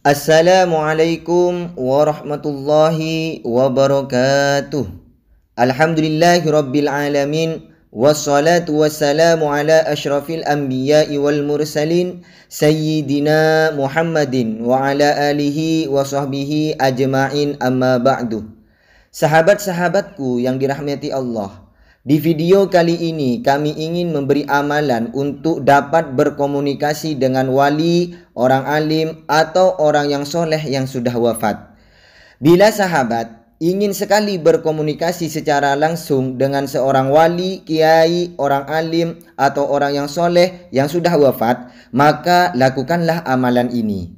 Assalamualaikum warahmatullahi wabarakatuh. Alhamdulillahi rabbil alamin wassalatu wassalamu ala asyrafil anbiya'i wal mursalin sayyidina Muhammadin wa ala alihi wa sahbihi ajma'in amma ba'du. Sahabat-sahabatku yang dirahmati Allah, Di video kali ini kami ingin memberi amalan untuk dapat berkomunikasi dengan wali, orang alim atau orang yang soleh yang sudah wafat. Bila sahabat ingin sekali berkomunikasi secara langsung dengan seorang wali, kiai, orang alim atau orang yang soleh yang sudah wafat, maka lakukanlah amalan ini.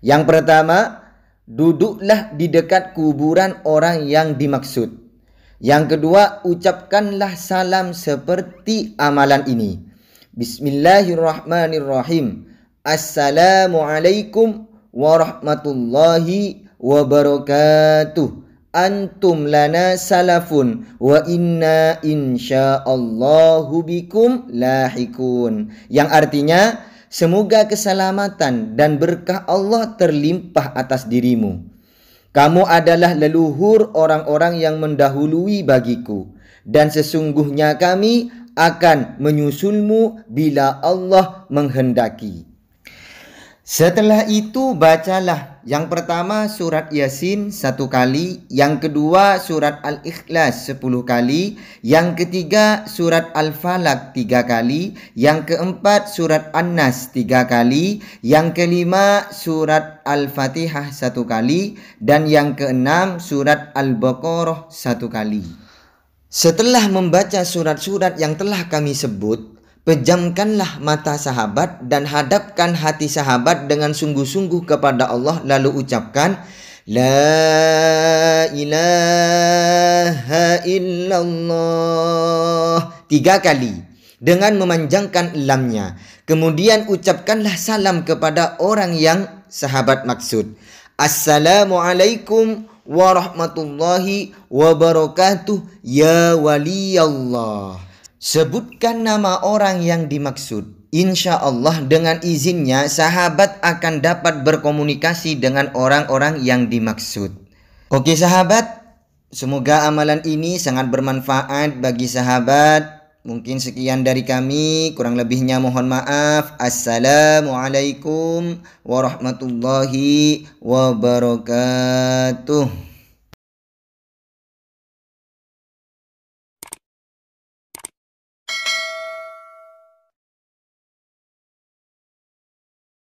Yang pertama, duduklah di dekat kuburan orang yang dimaksud. Yang kedua, ucapkanlah salam seperti amalan ini. Bismillahirrahmanirrahim. Assalamualaikum warahmatullahi wabarakatuh. Antum lana salafun wa inna insyaallahu bikum lahikun. Yang artinya, semoga keselamatan dan berkah Allah terlimpah atas dirimu Kamu adalah leluhur orang-orang yang mendahului bagiku dan sesungguhnya kami akan menyusulmu bila Allah menghendaki. Setelah itu bacalah yang pertama surat Yasin satu kali, yang kedua surat Al-Ikhlas sepuluh kali, yang ketiga surat Al-Falak tiga kali, yang keempat surat An-Nas tiga kali, yang kelima surat Al-Fatihah satu kali, dan yang keenam surat Al-Baqarah satu kali. Setelah membaca surat-surat yang telah kami sebut, Pejamkanlah mata sahabat dan hadapkan hati sahabat dengan sungguh-sungguh kepada Allah lalu ucapkan La ilaha illallah tiga kali dengan memanjangkan lamnya. Kemudian ucapkanlah salam kepada orang yang sahabat maksud. Assalamualaikum warahmatullahi wabarakatuh ya waliyallah. Sebutkan nama orang yang dimaksud. Insya Allah dengan izinnya sahabat akan dapat berkomunikasi dengan orang-orang yang dimaksud. Oke sahabat, semoga amalan ini sangat bermanfaat bagi sahabat. Mungkin sekian dari kami, kurang lebihnya mohon maaf. Assalamualaikum warahmatullahi wabarakatuh.